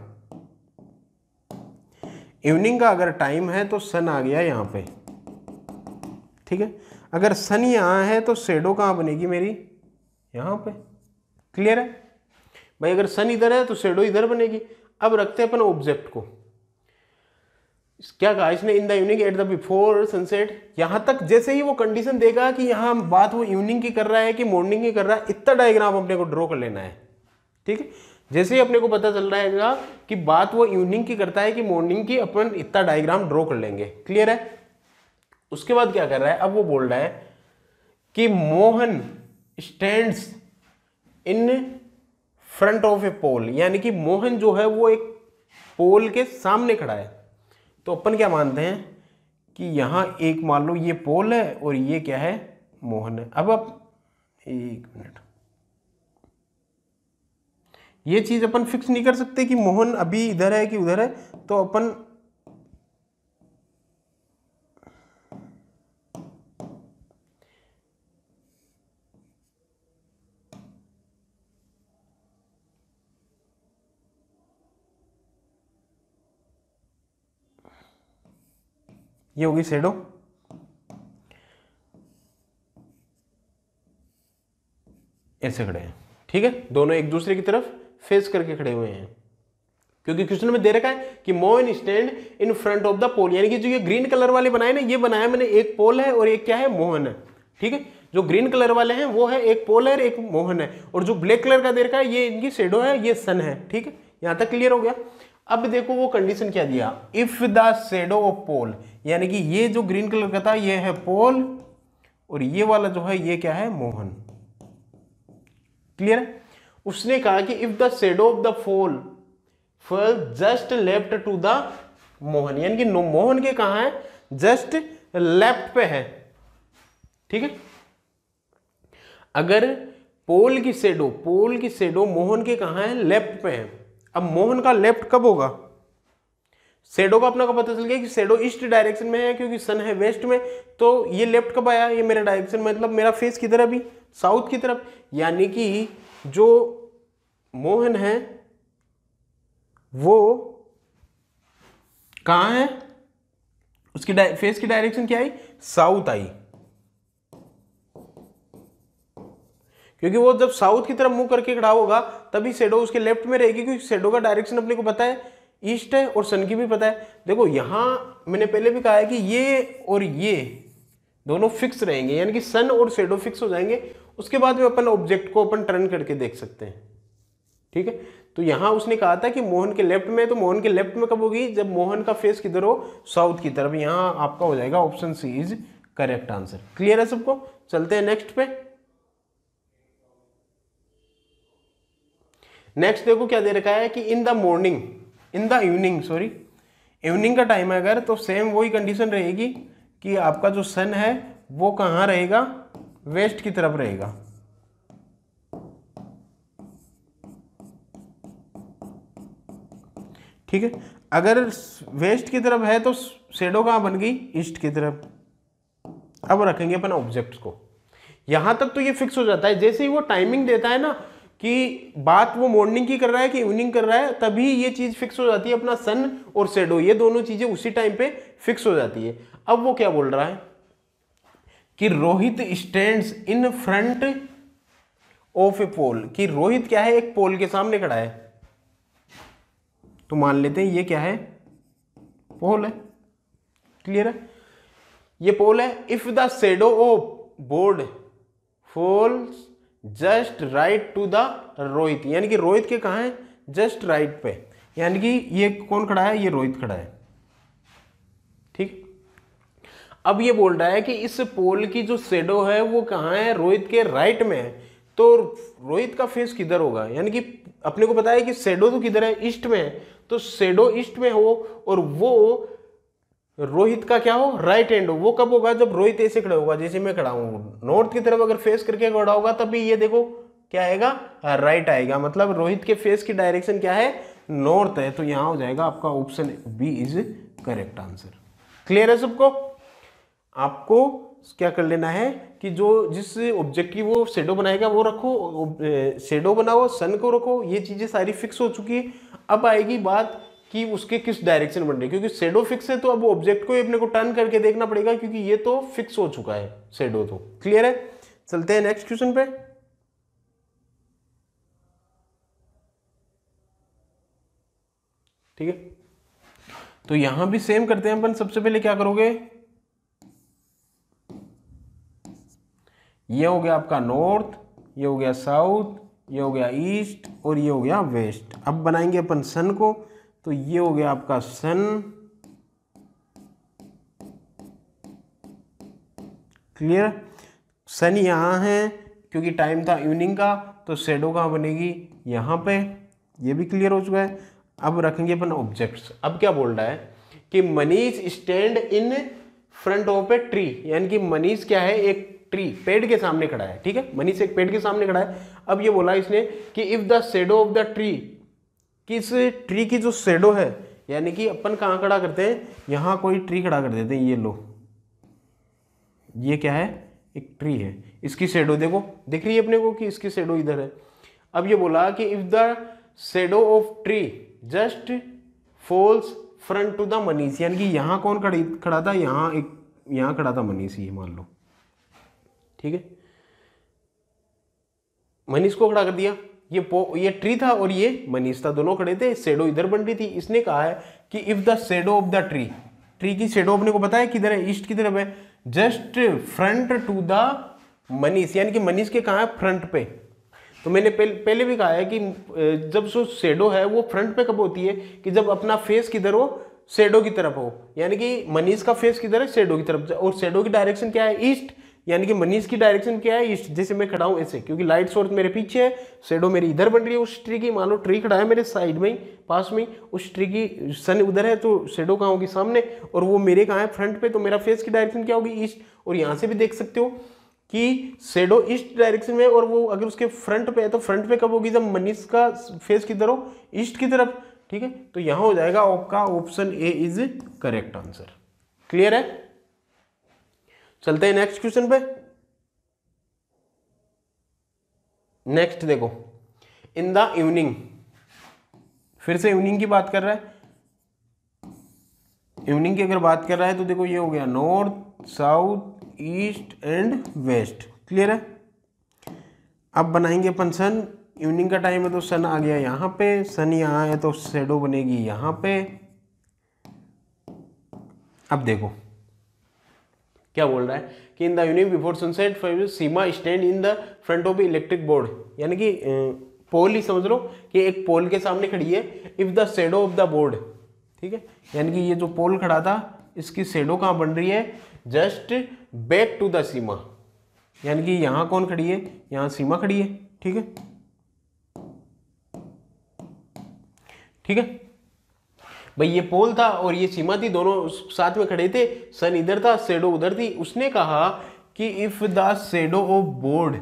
इवनिंग का अगर टाइम है तो सन आ गया यहाँ पे ठीक है अगर सन यहाँ है तो शेडो कहाँ बनेगी मेरी यहाँ पे क्लियर है भाई अगर सन इधर है तो शेडो इधर बनेगी अब रखते हैं अपन ऑब्जेक्ट को क्या कहा इसने in the evening at the before sunset यहाँ तक जैसे ही वो कंडीशन देगा कि यहाँ हम बात वो इवनिंग की कर रहा है कि मॉर्निंग की कर रहा है इतना डायग्राम अपने को ड्रॉ कर लेना है ठीक है जैसे ही अपने को पता चल रहेगा कि बात वो इवनिंग की करता है कि मॉर्निंग की अपन इतना डायग्राम ड्रॉ कर लेंगे क्लियर है उसके बाद क्या कर रहा है अब वो बोल रहा है कि Mohan stand in front of a pole यानी कि मोहन जो है वो एक पोल के सामने खड़ा है तो अपन क्या मानते हैं कि यहाँ एक मान लो ये पोल है और ये क्या है मोहन है अब अब एक मिनट ये चीज़ अपन फिक्स नहीं कर सकते कि मोहन अभी इधर है कि उधर है तो अपन ये होगी शेडो ऐसे खड़े हैं ठीक है दोनों एक दूसरे की तरफ फेस करके खड़े हुए हैं क्योंकि क्वेश्चन में दे रखा है कि Moin stand in front of the pole यानी कि जो ये ग्रीन कलर वाले बनाए ना ये बनाया मैंने एक पोल है और एक क्या है मोहन है ठीक है जो ग्रीन कलर वाले हैं वो है एक पोल है और एक मोहन है और जो ब्लैक कलर का दे रखा है ये इनकी शेडो है ये सन है ठीक है यहां तक क्लियर हो गया अब देखो वो कंडीशन क्या दिया if the shadow of pole यानी कि ये जो ग्रीन कलर का था ये है पोल और ये वाला जो है ये क्या है मोहन क्लियर उसने कहा कि if the shadow of the pole fall just left to the Mohan यानी कि मोहन के कहा है जस्ट लेफ्ट पे है ठीक है अगर पोल की सेडो पोल की सेडो मोहन के कहा है लेफ्ट पे है अब मोहन का लेफ्ट कब होगा सेडो का अपना का पता चल गया कि सेडो ईस्ट डायरेक्शन में है क्योंकि सन है वेस्ट में तो ये लेफ्ट कब आया ये मेरा डायरेक्शन मतलब मेरा फेस किधर अभी साउथ की तरफ यानी कि जो मोहन है वो कहाँ है उसकी फेस की डायरेक्शन क्या आई साउथ आई क्योंकि वो जब साउथ की तरफ मुंह करके खड़ा होगा तभी शेडो उसके लेफ्ट में रहेगी क्योंकि शेडो का डायरेक्शन अपने को पता है ईस्ट है और सन की भी पता है देखो यहाँ मैंने पहले भी कहा है कि ये और ये दोनों फिक्स रहेंगे यानी कि सन और शेडो फिक्स हो जाएंगे उसके बाद में अपन ऑब्जेक्ट को अपन टर्न करके देख सकते हैं ठीक है तो यहाँ उसने कहा था कि मोहन के लेफ्ट में तो मोहन के लेफ्ट में कब होगी जब मोहन का फेस किधर हो साउथ की तरफ यहाँ आपका हो जाएगा option C is correct answer clear है सबको चलते हैं नेक्स्ट पे नेक्स्ट देखो क्या दे रखा है कि in the morning in the evening sorry evening का टाइम है अगर तो सेम वही कंडीशन रहेगी कि आपका जो सन है वो कहाँ रहेगा वेस्ट की तरफ रहेगा ठीक है अगर वेस्ट की तरफ है तो शेडो कहाँ बन गई ईस्ट की तरफ अब रखेंगे अपना ऑब्जेक्ट्स को यहां तक तो ये फिक्स हो जाता है जैसे ही वो टाइमिंग देता है ना कि बात वो मॉर्निंग की कर रहा है कि इवनिंग कर रहा है तभी ये चीज़ फिक्स हो जाती है अपना सन और सेडो ये दोनों चीज़ें उसी टाइम पे फिक्स हो जाती है अब वो क्या बोल रहा है कि Rohit stand in front of a pole कि रोहित क्या है एक पोल के सामने खड़ा है तो मान लेते हैं ये क्या है पोल है क्लियर है ये पोल है if the shadow of board falls just right to the Rohit यानी कि रोहित के कहा है जस्ट राइट पे यानी कि ये कौन खड़ा है ये रोहित खड़ा है ठीक अब ये बोल रहा है कि इस पोल की जो शेडो है वो कहाँ है रोहित के राइट में है तो रोहित का फेस किधर होगा यानी कि अपने को पता है कि शेडो तो किधर है ईस्ट में है तो शेडो ईस्ट में हो और वो रोहित का क्या हो राइट हैंड हो वो कब होगा जब रोहित ऐसे खड़ा होगा जैसे मैं खड़ा हूँ नॉर्थ की तरफ अगर फेस करके खड़ा होगा तभी ये देखो क्या आएगा राइट आएगा मतलब रोहित के फेस की डायरेक्शन क्या है नॉर्थ है तो यहाँ हो जाएगा आपका option B is correct answer clear है सबको आपको क्या कर लेना है कि जो जिस ऑब्जेक्ट की वो शेडो बनाएगा वो रखो शेडो बनाओ सन को रखो ये चीज़ें सारी फिक्स हो चुकी है अब आएगी बात कि उसके किस डायरेक्शन बन रही है क्योंकि शेडो फिक्स है तो अब ऑब्जेक्ट को अपने को टर्न करके देखना पड़ेगा क्योंकि ये तो फिक्स हो चुका है सेडो तो क्लियर है चलते हैं नेक्स्ट क्वेश्चन पे ठीक है तो यहां भी सेम करते हैं अपन सबसे पहले क्या करोगे ये हो गया आपका नॉर्थ ये हो गया साउथ ये हो गया ईस्ट और ये हो गया वेस्ट अब बनाएंगे अपन सन को तो ये हो गया आपका सन क्लियर सन यहां है क्योंकि टाइम था इवनिंग का तो शेडो कहां बनेगी यहां पे ये भी क्लियर हो चुका है अब रखेंगे अपन ऑब्जेक्ट्स अब क्या बोल रहा है कि Manish stand in front of a tree यानी कि मनीष क्या है एक ट्री पेड़ के सामने खड़ा है ठीक है मनीष एक पेड़ के सामने खड़ा है अब ये बोला इसने कि if the shadow of the tree कि इस ट्री की जो शेडो है यानी कि अपन कहाँ खड़ा करते हैं यहाँ कोई ट्री खड़ा कर देते हैं ये लो ये क्या है एक ट्री है इसकी शेडो देखो दिख रही है अपने को कि इसकी शेडो इधर है अब ये बोला कि if the shadow of tree just falls front to the Manish यानी कि यहाँ कौन खड़ी खड़ा था यहाँ एक यहाँ खड़ा था मनीष ये मान लो ठीक है मनीष को खड़ा कर दिया ये पो ये ट्री था और ये मनीष था दोनों खड़े थे शेडो इधर बन रही थी इसने कहा है कि if the shadow of the tree tree की शेडो अपने को पता है किधर है ईस्ट की तरफ है just front to the Manish यानी कि मनीष के कहाँ है फ्रंट पे तो मैंने पहले पहले भी कहा है कि जब सो शेडो है वो फ्रंट पे कब होती है कि जब अपना फेस किधर हो शेडो की तरफ हो यानी कि मनीष का फेस किधर है शेडो की तरफ और शेडो की डायरेक्शन क्या है ईस्ट यानी कि मनीष की डायरेक्शन क्या है जैसे मैं खड़ा हूँ ऐसे क्योंकि लाइट सोर्स मेरे पीछे है शेडो मेरी इधर बन रही है उस ट्री की मान लो ट्री खड़ा है मेरे साइड में ही पास में उस ट्री की सन उधर है तो शेडो कहाँ होगी सामने और वो मेरे कहाँ है फ्रंट पे तो मेरा फेस की डायरेक्शन क्या होगी ईस्ट और यहाँ से भी देख सकते हो कि शेडो ईस्ट डायरेक्शन में और वो अगर उसके फ्रंट पे है तो फ्रंट पे कब होगी जब मनीष का फेस किधर हो ईस्ट की तरफ ठीक है तो यहाँ हो जाएगा आपका option A is correct answer clear है चलते हैं नेक्स्ट क्वेश्चन पे नेक्स्ट देखो इन द इवनिंग फिर से इवनिंग की बात कर रहा है इवनिंग की अगर बात कर रहा है तो देखो ये हो गया north south east and west clear है अब बनाएंगे अपन सन इवनिंग का टाइम है तो सन आ गया यहां पे सन यहाँ है तो शेडो बनेगी यहां पे अब देखो क्या बोल रहा है कि in the evening before sunset Seema stand in the front of electric board यानी कि पोल ही समझ लो कि एक पोल के सामने खड़ी है if the shadow of the board ठीक है यानी कि ये जो पोल खड़ा था इसकी सेडो कहाँ बन रही है just back to the Seema यानी कि यहाँ कौन खड़ी है यहाँ सीमा खड़ी है ठीक है ठीक है भाई ये पोल था और ये सीमा थी दोनों साथ में खड़े थे सन इधर था सेडो उधर थी उसने कहा कि if the shadow of board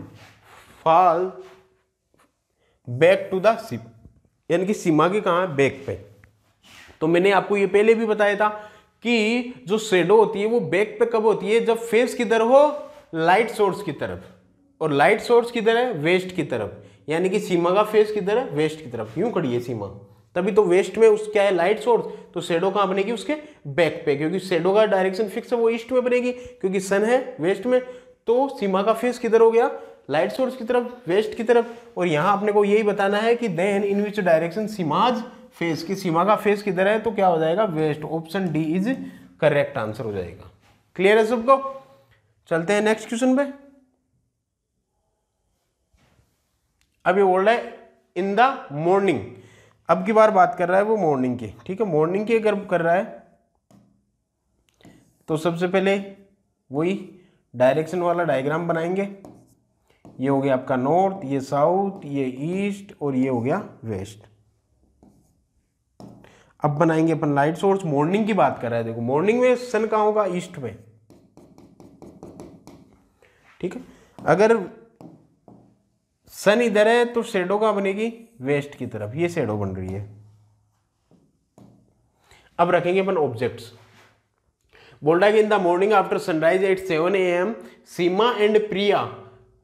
fall back to the सिप यानी कि सीमा के कहाँ बैक पे तो मैंने आपको ये पहले भी बताया था कि जो शेडो होती है वो बैक पे कब होती है जब फेस किधर हो लाइट सोर्स की तरफ और लाइट सोर्स किधर है वेस्ट की तरफ यानी कि सीमा का फेस किधर है वेस्ट की तरफ यूं खड़ी है सीमा तभी तो वेस्ट में उस क्या है लाइट सोर्स तो शेडो कहाँ बनेगी उसके बैक पे क्योंकि शेडो का डायरेक्शन फिक्स है वो ईस्ट में बनेगी क्योंकि सन है वेस्ट में तो सीमा का फेस किधर हो गया लाइट सोर्स की तरफ वेस्ट की तरफ और यहाँ अपने को यही बताना है कि then in which direction Seema's face की सीमा का फेस किधर है तो क्या हो जाएगा west option D is correct answer हो जाएगा क्लियर है सबको चलते हैं नेक्स्ट क्वेश्चन पे अब ये बोल रहा है इन द मॉर्निंग अब की बार बात कर रहा है वो मॉर्निंग की ठीक है मॉर्निंग की अगर कर रहा है तो सबसे पहले वही डायरेक्शन वाला डायग्राम बनाएंगे ये हो गया आपका नॉर्थ ये साउथ ये ईस्ट और ये हो गया वेस्ट अब बनाएंगे अपन लाइट सोर्स मॉर्निंग की बात कर रहा है देखो मॉर्निंग में सन कहाँ होगा ईस्ट में ठीक है अगर सन इधर है तो शेडो कहां बनेगी वेस्ट की तरफ ये शेडो बन रही है अब रखेंगे अपन ऑब्जेक्ट्स है कि in the morning after sunrise at seven A M Seema and Priya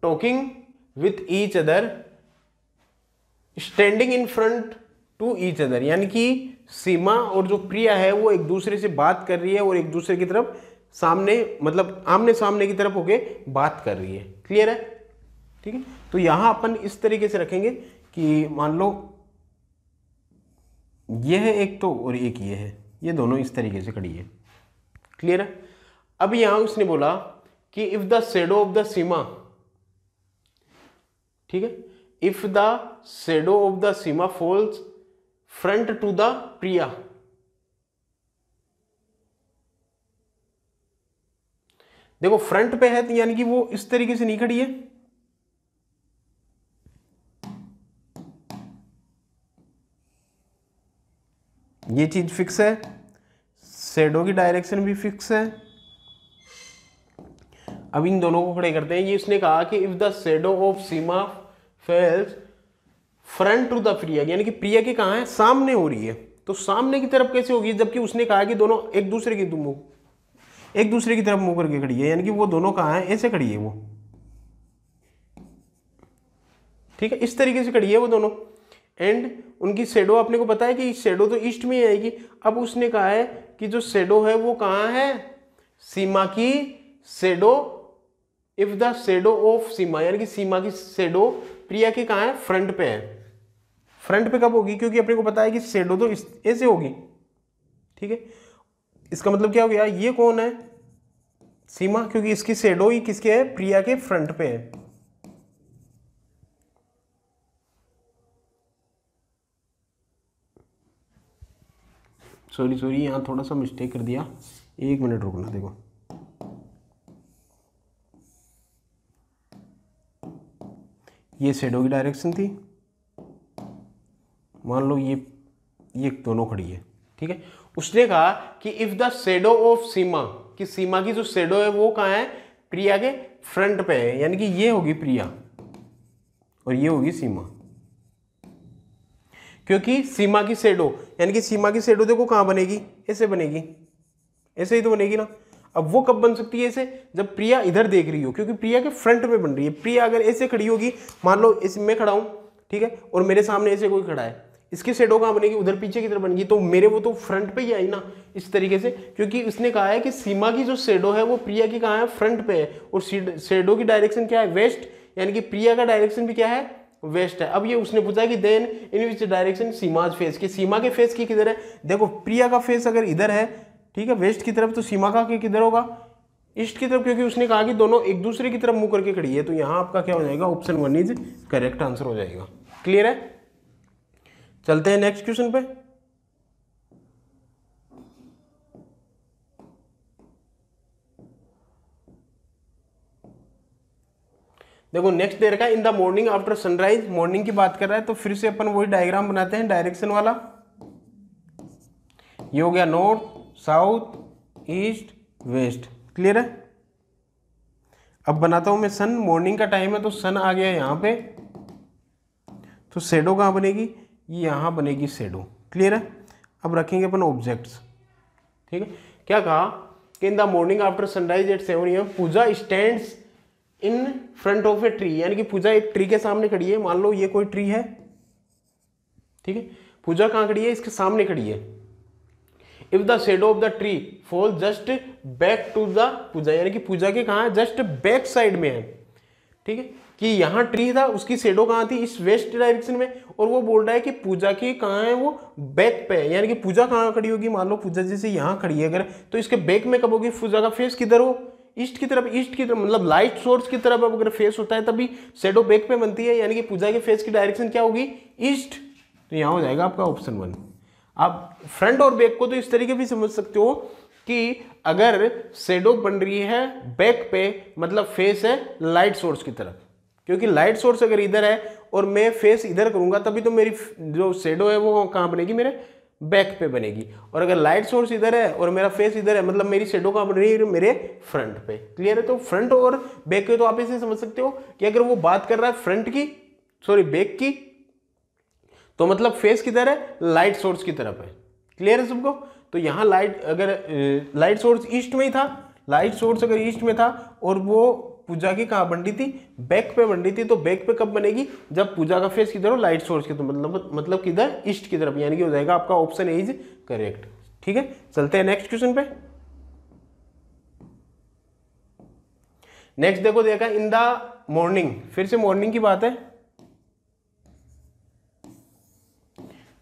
talking with each other standing in front to each other यानी कि सीमा और जो प्रिया है वो एक दूसरे से बात कर रही है और एक दूसरे की तरफ सामने मतलब आमने सामने की तरफ होके बात कर रही है क्लियर है ठीक है तो यहां अपन इस तरीके से रखेंगे कि मान लो ये है एक तो और एक ये है ये दोनों इस तरीके से खड़ी है क्लियर है अब यहां उसने बोला कि if the shadow of the Seema ठीक है if the shadow of the Seema falls front to the Priya देखो फ्रंट पे है तो यानी कि वो इस तरीके से नहीं खड़ी है ये चीज़ फिक्स है शेडो की डायरेक्शन भी फिक्स है अब इन दोनों को खड़े करते हैं ये इसने कहा कि if the shadow of Seema falls front to the Priya यानी कि प्रिया के कहा है सामने हो रही है तो सामने की तरफ कैसे होगी जबकि उसने कहा कि दोनों एक दूसरे की मुँह एक दूसरे की तरफ मुंह करके खड़ी है यानी कि वो दोनों कहा है ऐसे खड़ी है वो ठीक है इस तरीके से खड़ी है वो दोनों एंड उनकी शेडो आपने को पता है कि शेडो तो ईस्ट में ही आएगी अब उसने कहा है कि जो शेडो है वो कहाँ है सीमा की shadow if the shadow of Seema यानी कि सीमा की शेडो प्रिया के कहाँ है फ्रंट पे है फ्रंट पे कब होगी क्योंकि अपने को पता है कि शेडो तो ऐसे होगी ठीक है इसका मतलब क्या हो गया ये कौन है सीमा क्योंकि इसकी शेडो ही किसके है प्रिया के फ्रंट पे है सॉरी सॉरी यहाँ थोड़ा सा मिस्टेक कर दिया एक मिनट रुकना देखो ये शेडो की डायरेक्शन थी मान लो ये ये दोनों खड़ी है ठीक है उसने कहा कि if the shadow of Seema कि सीमा की जो शेडो है वो कहाँ है प्रिया के फ्रंट पे है यानी कि ये होगी प्रिया और ये होगी सीमा क्योंकि सीमा की सेडो यानी कि सीमा की सेडो देखो कहाँ बनेगी ऐसे बनेगी ऐसे ही तो बनेगी ना अब वो कब बन सकती है ऐसे जब प्रिया इधर देख रही हो क्योंकि प्रिया के फ्रंट में बन रही है प्रिया अगर ऐसे खड़ी होगी मान लो इस मैं खड़ा हूँ ठीक है और मेरे सामने ऐसे कोई खड़ा है इसकी शेडो कहाँ बनेगी उधर पीछे की तरफ बनेगी तो मेरे वो तो फ्रंट पे ही आई ना इस तरीके से क्योंकि उसने कहा है कि सीमा की जो शेडो है वो प्रिया की कहाँ है फ्रंट पे है और शेडो की डायरेक्शन क्या है वेस्ट यानी कि प्रिया का डायरेक्शन भी क्या है वेस्ट है अब ये उसने पूछा कि then in which direction Seema's face के सीमा के फेस की किधर है देखो प्रिया का फेस अगर इधर है ठीक है वेस्ट की तरफ तो सीमा का किधर होगा ईस्ट की तरफ क्योंकि उसने कहा कि दोनों एक दूसरे की तरफ मुंह करके खड़ी है तो यहां आपका क्या हो जाएगा option one is correct answer हो जाएगा क्लियर है चलते हैं नेक्स्ट क्वेश्चन पे देखो नेक्स्ट दे रखा है in the morning after sunrise morning की बात कर रहा है तो फिर से अपन वही डायग्राम बनाते हैं डायरेक्शन वाला ये हो गया north south east west clear है अब बनाता हूं मैं सन मॉर्निंग का टाइम है तो सन आ गया यहां पे तो शेडो कहां बनेगी ये यहां बनेगी शेडो क्लियर है अब रखेंगे अपन ऑब्जेक्ट्स ठीक है क्या कहा कि in the morning after sunrise at seven M Pooja stands in front of a tree यानी कि पूजा एक ट्री के सामने खड़ी है मान लो ये कोई ट्री है ठीक है पूजा कहाँ खड़ी है इसके सामने खड़ी है if the shadow of the tree fall just back to the Pooja यानी कि पूजा के कहाँ जस्ट बैक साइड में है ठीक है कि यहाँ ट्री था उसकी शेडो कहाँ थी इस वेस्ट डायरेक्शन में और वो बोल रहा है कि पूजा की कहाँ है वो बैक पे है यानी कि पूजा कहाँ खड़ी होगी मान लो पूजा जैसे यहाँ खड़ी है अगर तो इसके बैक में कब होगी पूजा का फेस किधर हो ईस्ट की तरफ ईस्ट की तरफ मतलब लाइट सोर्स की तरफ अगर फेस होता है तभी शेडो बैक पे बनती है यानी कि पूजा के फेस की डायरेक्शन क्या होगी ईस्ट तो यहाँ हो जाएगा आपका ऑप्शन वन आप फ्रंट और बैक को तो इस तरीके भी समझ सकते हो कि अगर शेडो बन रही है बैक पे मतलब फेस है लाइट सोर्स की तरफ क्योंकि लाइट सोर्स अगर इधर है और मैं फेस इधर करूंगा तभी तो मेरी जो शेडो है वो कहाँ बनेगी मेरे बैक पे बनेगी और अगर लाइट सोर्स इधर है और मेरा फेस इधर है मतलब मेरी शेडो का बन रही है मेरे फ्रंट पे क्लियर है तो फ्रंट और बैक पे तो आप इसे समझ सकते हो कि अगर वो बात कर रहा है फ्रंट की सॉरी बैक की तो मतलब फेस किधर है लाइट सोर्स की तरफ है क्लियर है सबको तो यहाँ लाइट अगर लाइट सोर्स ईस्ट में ही था लाइट सोर्स अगर ईस्ट में था और वो पूजा की कहाँ बन रही थी बैक पे बन रही थी तो बैक पे कब बनेगी जब पूजा का फेस किधर हो लाइट सोर्स की तो मतलब मतलब किधर ईस्ट की तरफ यानी कि हो जाएगा आपका ऑप्शन ए इज करेक्ट ठीक है चलते हैं नेक्स्ट क्वेश्चन पे नेक्स्ट देखो देखा इन द मॉर्निंग फिर से मॉर्निंग की बात है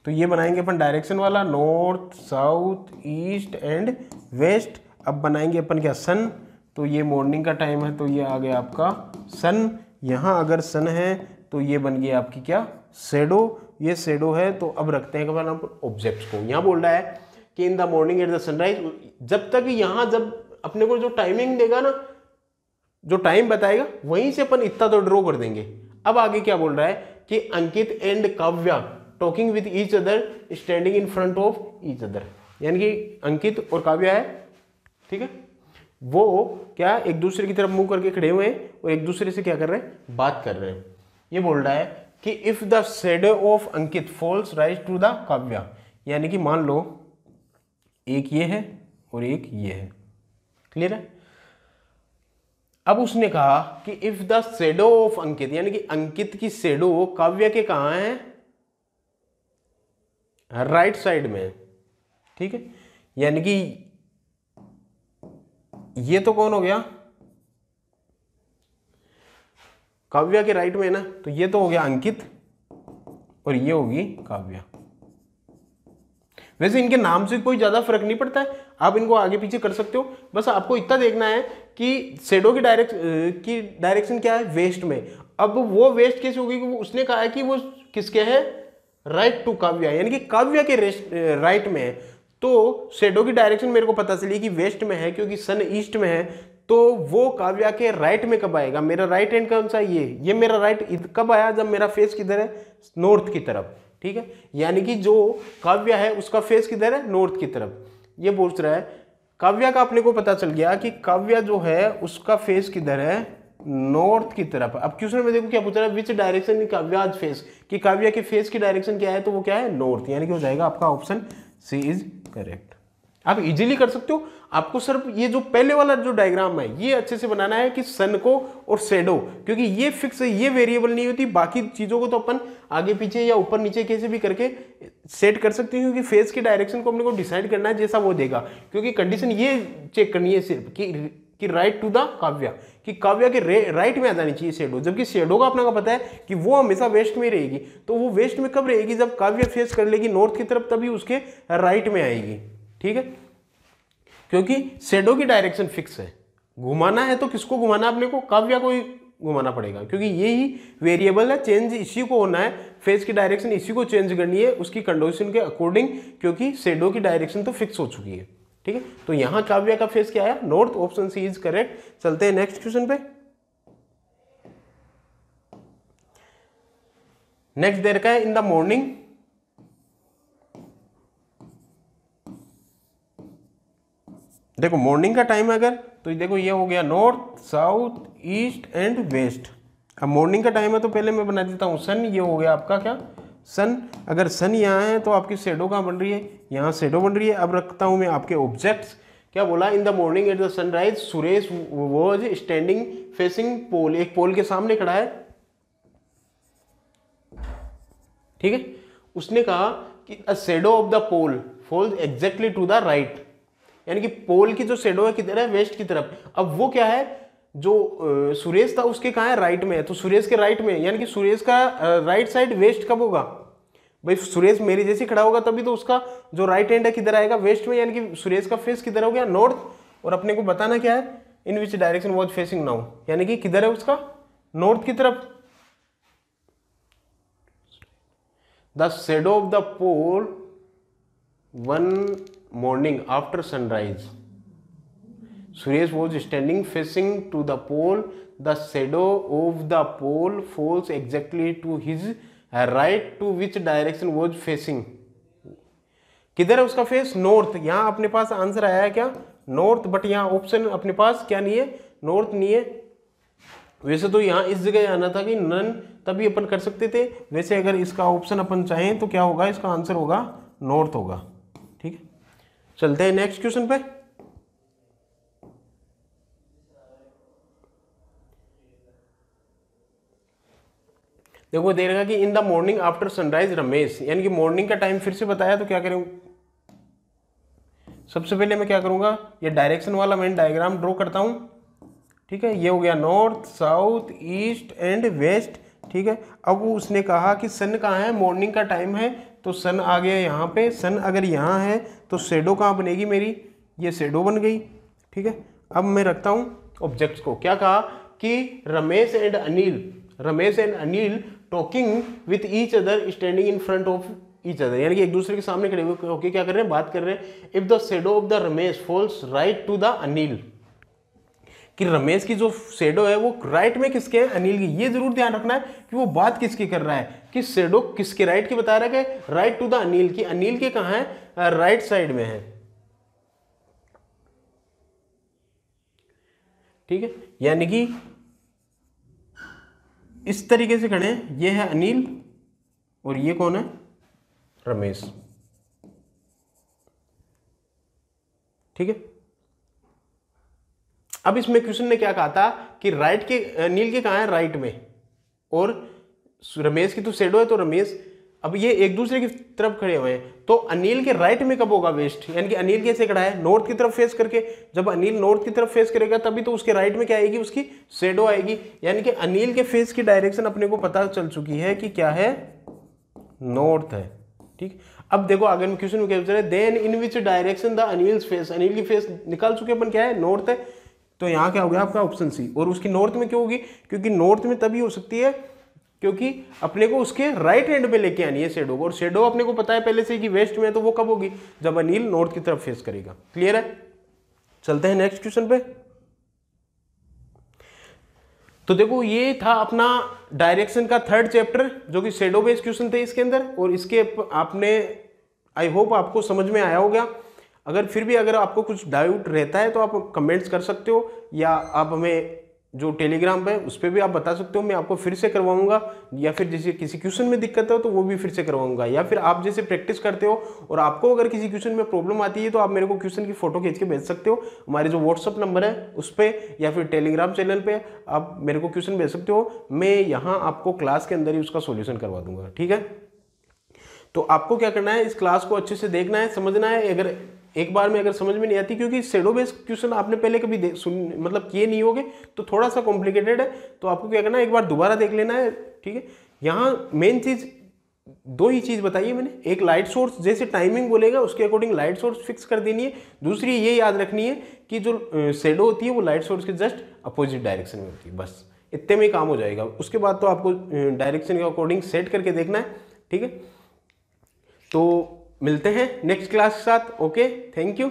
तो ये बनाएंगे अपन डायरेक्शन वाला north south east and west अब बनाएंगे अपन क्या सन तो ये मॉर्निंग का टाइम है तो ये आ गया आपका सन यहाँ अगर सन है तो ये बन गया आपकी क्या शेडो ये शेडो है तो अब रखते हैं कभी ऑब्जेक्ट्स को यहाँ बोल रहा है कि in the morning at the sunrise जब तक यहाँ जब अपने को जो टाइमिंग देगा ना जो टाइम बताएगा वहीं से अपन इतना तो ड्रॉ कर देंगे अब आगे क्या बोल रहा है कि Ankit and Kavya talking with each other standing in front of each other यानी कि अंकित और काव्या है ठीक है वो क्या एक दूसरे की तरफ मुंह करके खड़े हुए हैं और एक दूसरे से क्या कर रहे हैं बात कर रहे हैं ये बोल रहा है कि if the shadow of Ankit falls rise to the Kavya यानी कि मान लो एक ये है और एक ये है क्लियर है अब उसने कहा कि if the shadow of Ankit यानी कि अंकित की शेडो काव्य के कहा है राइट साइड में ठीक है यानी कि ये तो कौन हो गया काव्या के राइट में है ना तो ये तो हो गया अंकित और ये होगी काव्या वैसे इनके नाम से कोई ज़्यादा फर्क नहीं पड़ता है आप इनको आगे पीछे कर सकते हो बस आपको इतना देखना है कि सेडो की डायरेक्ट की डायरेक्शन क्या है वेस्ट में अब वो वेस्ट कैसे होगी उसने कहा है कि वो किसके है राइट टू काव्या यानी कि काव्या के राइट में है तो शेडो की डायरेक्शन मेरे को पता चली कि वेस्ट में है क्योंकि सन ईस्ट में है तो वो काव्या के राइट में कब आएगा मेरा राइट हैंड कौन सा ये ये मेरा राइट कब आया जब मेरा फेस किधर है नॉर्थ की तरफ ठीक है यानी कि जो काव्या है उसका फेस किधर है नॉर्थ की तरफ ये पूछ रहा है काव्या का अपने को पता चल गया कि काव्या जो है उसका फेस किधर है नॉर्थ की तरफ अब क्वेश्चन में देखो क्या पूछ रहा है विच डायरेक्शन काव्याज फेस कि काव्या के फेस की डायरेक्शन क्या है तो वो क्या है नॉर्थ यानी कि हो जाएगा आपका ऑप्शन सी इज करेक्ट आप इजीली कर सकते हो आपको सिर्फ ये जो पहले वाला जो डायग्राम है ये अच्छे से बनाना है कि सन को और शेडो क्योंकि ये फिक्स है ये वेरिएबल नहीं होती बाकी चीज़ों को तो अपन आगे पीछे या ऊपर नीचे कैसे भी करके सेट कर सकते हैं क्योंकि फेस के डायरेक्शन को अपने को डिसाइड करना है जैसा वो देगा क्योंकि कंडीशन ये चेक करनी है सिर्फ कि कि राइट टू द काव्य कि काव्य के राइट में आ जानी चाहिए शेडो जबकि शेडो का अपना का पता है कि वो हमेशा वेस्ट में रहेगी तो वो वेस्ट में कब रहेगी जब काव्य फेस कर लेगी नॉर्थ की तरफ तभी उसके राइट में आएगी ठीक है क्योंकि शेडो की डायरेक्शन फिक्स है घुमाना है तो किसको घुमाना अपने को काव्य को ही घुमाना पड़ेगा क्योंकि यही वेरिएबल है चेंज इसी को होना है फेस की डायरेक्शन इसी को चेंज करनी है उसकी कंडीशन के अकॉर्डिंग क्योंकि शेडो की डायरेक्शन तो फिक्स हो चुकी है ठीक है तो यहां काव्या का फेस क्या आया north option C is correct चलते हैं नेक्स्ट क्वेश्चन पे नेक्स्ट देर का है इन द मॉर्निंग देखो मॉर्निंग का टाइम है अगर तो देखो ये हो गया north south east and west अब मॉर्निंग का टाइम है तो पहले मैं बना देता हूं सन ये हो गया आपका क्या सन अगर सन यहाँ है तो आपकी सेडो कहाँ बन रही है यहाँ सेडो बन रही है अब रखता हूँ मैं आपके ऑब्जेक्ट्स क्या बोला in the morning at the sunrise Suresh was standing facing pole एक पोल के सामने खड़ा है ठीक है उसने कहा कि a shadow of the pole falls exactly to the right यानी कि पोल की जो सेडो है किधर है वेस्ट की तरफ अब वो क्या है जो सुरेश था उसके कहाँ है राइट में है तो सुरेश के राइट में यानी कि सुरेश का राइट साइड वेस्ट कब होगा भाई सुरेश मेरी जैसे खड़ा होगा तभी तो उसका जो राइट हैंड है किधर आएगा वेस्ट में यानी कि सुरेश का फेस किधर हो गया नॉर्थ और अपने को बताना क्या है in which direction was facing now यानी कि किधर है उसका नॉर्थ की तरफ the shadow of the pole one morning after sunrise Suresh was standing facing to the pole the shadow of the pole falls exactly to his right to which direction was facing किधर है उसका face north यहाँ अपने पास answer आया है क्या north but यहाँ option अपने पास क्या नहीं है नॉर्थ नहीं है वैसे तो यहाँ इस जगह आना था कि नन तभी अपन कर सकते थे वैसे अगर इसका ऑप्शन अपन चाहें तो क्या होगा इसका आंसर होगा नॉर्थ होगा ठीक है चलते हैं नेक्स्ट क्वेश्चन पे देखो दे रहेगा कि in the morning after sunrise Ramesh यानी कि मॉर्निंग का टाइम फिर से बताया तो क्या करें सबसे पहले मैं क्या करूँगा ये डायरेक्शन वाला मैं डायग्राम ड्रॉ करता हूँ ठीक है ये हो गया north south east and west ठीक है अब उसने कहा कि सन कहाँ है मॉर्निंग का टाइम है तो सन आ गया यहाँ पे सन अगर यहाँ है तो शेडो कहाँ बनेगी मेरी ये शेडो बन गई ठीक है अब मैं रखता हूँ ऑब्जेक्ट्स को क्या कहा कि Ramesh and Anil Ramesh and Anil talking with each other standing in front of each other यानी कि एक दूसरे के सामने खड़े हुए okay, क्या कर रहे हैं बात कर रहे हैं if the shadow of the Ramesh falls right to the Anil कि रमेश की जो सेडो है वो राइट में किसके है अनिल की ये जरूर ध्यान रखना है कि वो बात किसकी कर रहा है कि सेडो किसके राइट की बता रहा है राइट टू द अनिल की अनिल के कहा है राइट साइड में है ठीक है यानी कि इस तरीके से खड़े हैं ये है अनिल और ये कौन है रमेश ठीक है अब इसमें क्वेश्चन ने क्या कहा था कि राइट के नील के कहा है राइट में और रमेश की तो सेडो है तो रमेश अब ये एक दूसरे की तरफ खड़े हुए हैं तो अनिल के राइट में कब होगा वेस्ट यानी कि अनिल कैसे खड़ा है नॉर्थ की तरफ फेस करके जब अनिल नॉर्थ की तरफ फेस करेगा तभी तो उसके राइट में क्या आएगी उसकी शेडो आएगी यानी कि अनिल के फेस की डायरेक्शन अपने को पता चल चुकी है कि क्या है नॉर्थ है ठीक अब देखो आगे में क्वेश्चन कैप्चर है then in which direction the Anil face Anil की फेस निकाल चुके अपन क्या है नॉर्थ है तो यहाँ क्या हो गया आपका ऑप्शन सी और उसकी नॉर्थ में क्यों होगी क्योंकि नॉर्थ में तभी हो सकती है क्योंकि अपने को उसके राइट एंड में लेके आनी है शेडो को और शेडो अपने को पता है पहले से कि वेस्ट में है तो वो कब होगी जब अनिल नॉर्थ की तरफ फेस करेगा क्लियर है चलते हैं नेक्स्ट क्वेश्चन पे तो देखो ये था अपना डायरेक्शन का थर्ड चैप्टर जो कि शेडो बेस्ड क्वेश्चन थे इसके अंदर और इसके आपने आई होप आपको समझ में आया होगा अगर फिर भी अगर आपको कुछ डाउट रहता है तो आप कमेंट्स कर सकते हो या आप हमें जो टेलीग्राम पे उस पर भी आप बता सकते हो मैं आपको फिर से करवाऊंगा या फिर जैसे किसी क्वेश्चन में दिक्कत हो तो वो भी फिर से करवाऊंगा या फिर आप जैसे प्रैक्टिस करते हो और आपको अगर किसी क्वेश्चन में प्रॉब्लम आती है तो आप मेरे को क्वेश्चन की फोटो खींच के भेज सकते हो हमारे जो व्हाट्सअप नंबर है उस पर या फिर टेलीग्राम चैनल पर आप मेरे को क्वेश्चन भेज सकते हो मैं यहाँ आपको क्लास के अंदर ही उसका सोल्यूशन करवा दूंगा ठीक है तो आपको क्या करना है इस क्लास को अच्छे से देखना है समझना है अगर एक बार में अगर समझ में नहीं आती क्योंकि शेडो बेस्ड क्वेश्चन आपने पहले कभी सुन मतलब किए नहीं होगे तो थोड़ा सा कॉम्प्लिकेटेड है तो आपको क्या करना है एक बार दोबारा देख लेना है ठीक है यहाँ मेन चीज़ दो ही चीज़ बताइए मैंने एक लाइट सोर्स जैसे टाइमिंग बोलेगा उसके अकॉर्डिंग लाइट सोर्स फिक्स कर देनी है दूसरी ये याद रखनी है कि जो शेडो होती है वो लाइट सोर्स के जस्ट अपोजिट डायरेक्शन में होती है बस इतने में काम हो जाएगा उसके बाद तो आपको डायरेक्शन के अकॉर्डिंग सेट करके देखना है ठीक है तो मिलते हैं नेक्स्ट क्लास के साथ okay thank you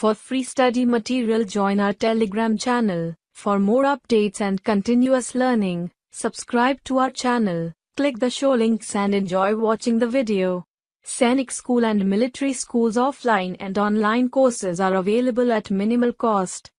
for free study material join our Telegram channel for more updates and continuous learning subscribe to our channel click the show link and enjoy watching the video Scenic School and Military Schools offline and online courses are available at minimal cost.